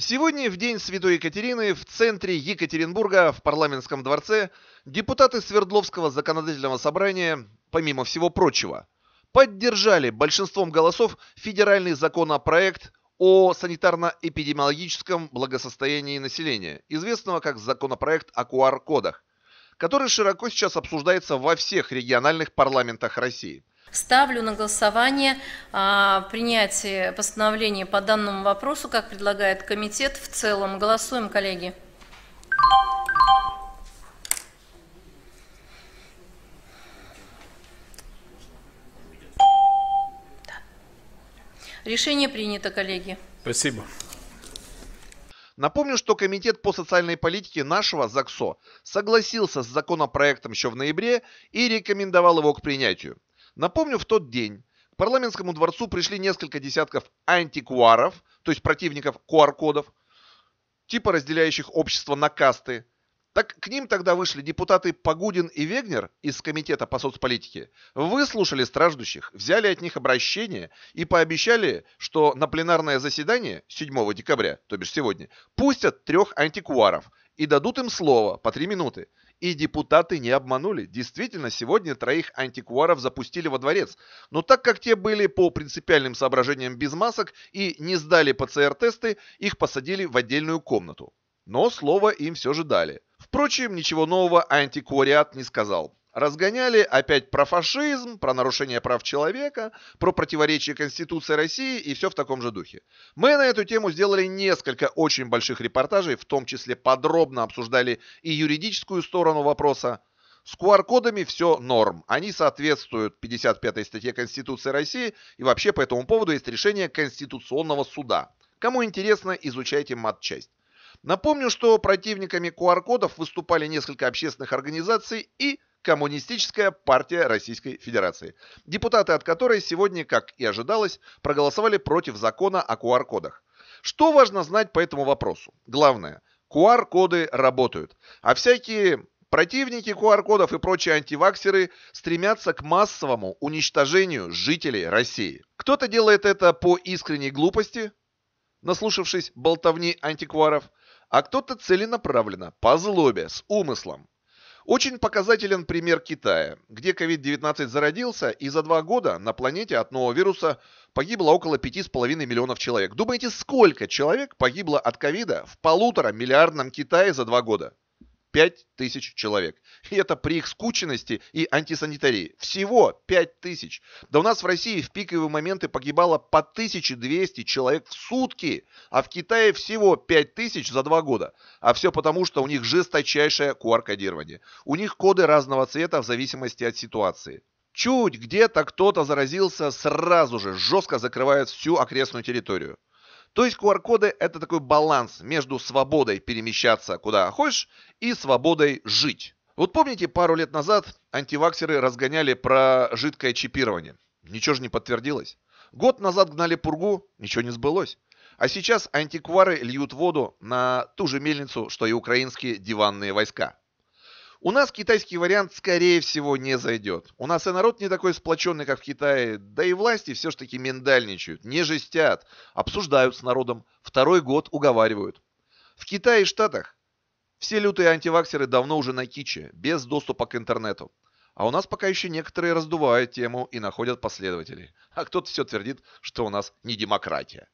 Сегодня, в день Святой Екатерины, в центре Екатеринбурга, в парламентском дворце, депутаты Свердловского законодательного собрания, помимо всего прочего, поддержали большинством голосов федеральный законопроект о санитарно-эпидемиологическом благосостоянии населения, известного как законопроект о QR-кодах, который широко сейчас обсуждается во всех региональных парламентах России – Ставлю на голосование а, принятие постановления по данному вопросу, как предлагает комитет в целом. Голосуем, коллеги. Решение принято, коллеги. Спасибо. Напомню, что Комитет по социальной политике нашего ЗАГСО согласился с законопроектом еще в ноябре и рекомендовал его к принятию. Напомню, в тот день к парламентскому дворцу пришли несколько десятков антикуаров, то есть противников QR-кодов, типа разделяющих общество на касты, так к ним тогда вышли депутаты Погудин и Вегнер из Комитета по соцполитике, выслушали страждущих, взяли от них обращение и пообещали, что на пленарное заседание 7 декабря, то бишь сегодня, пустят трех антикуаров и дадут им слово по три минуты. И депутаты не обманули. Действительно, сегодня троих антикуаров запустили во дворец. Но так как те были по принципиальным соображениям без масок и не сдали ПЦР-тесты, их посадили в отдельную комнату. Но слово им все же дали. Впрочем, ничего нового антиквариат не сказал. Разгоняли опять про фашизм, про нарушение прав человека, про противоречие Конституции России и все в таком же духе. Мы на эту тему сделали несколько очень больших репортажей, в том числе подробно обсуждали и юридическую сторону вопроса. С QR-кодами все норм, они соответствуют 55 статье Конституции России и вообще по этому поводу есть решение Конституционного суда. Кому интересно, изучайте матчасть. Напомню, что противниками QR-кодов выступали несколько общественных организаций и Коммунистическая партия Российской Федерации, депутаты от которой сегодня, как и ожидалось, проголосовали против закона о QR-кодах. Что важно знать по этому вопросу? Главное, QR-коды работают, а всякие противники QR-кодов и прочие антиваксеры стремятся к массовому уничтожению жителей России. Кто-то делает это по искренней глупости, наслушавшись болтовни антикваров, а кто-то целенаправленно, по злобе, с умыслом. Очень показателен пример Китая, где COVID-19 зародился, и за два года на планете от нового вируса погибло около 5,5 миллионов человек. Думаете, сколько человек погибло от ковида в полутора миллиардном Китае за два года? 5000 человек. И это при их скученности и антисанитарии. Всего 5000. Да у нас в России в пиковые моменты погибало по 1200 человек в сутки, а в Китае всего 5000 за два года. А все потому, что у них жесточайшее QR-кодирование. У них коды разного цвета в зависимости от ситуации. Чуть где-то кто-то заразился, сразу же жестко закрывают всю окрестную территорию. То есть QR-коды это такой баланс между свободой перемещаться куда хочешь и свободой жить. Вот помните, пару лет назад антиваксеры разгоняли про жидкое чипирование. Ничего же не подтвердилось. Год назад гнали пургу, ничего не сбылось. А сейчас антиквары льют воду на ту же мельницу, что и украинские диванные войска. У нас китайский вариант, скорее всего, не зайдет. У нас и народ не такой сплоченный, как в Китае, да и власти все ж таки миндальничают, не жестят, обсуждают с народом, второй год уговаривают. В Китае и Штатах все лютые антиваксеры давно уже на киче, без доступа к интернету. А у нас пока еще некоторые раздувают тему и находят последователей. А кто-то все твердит, что у нас не демократия.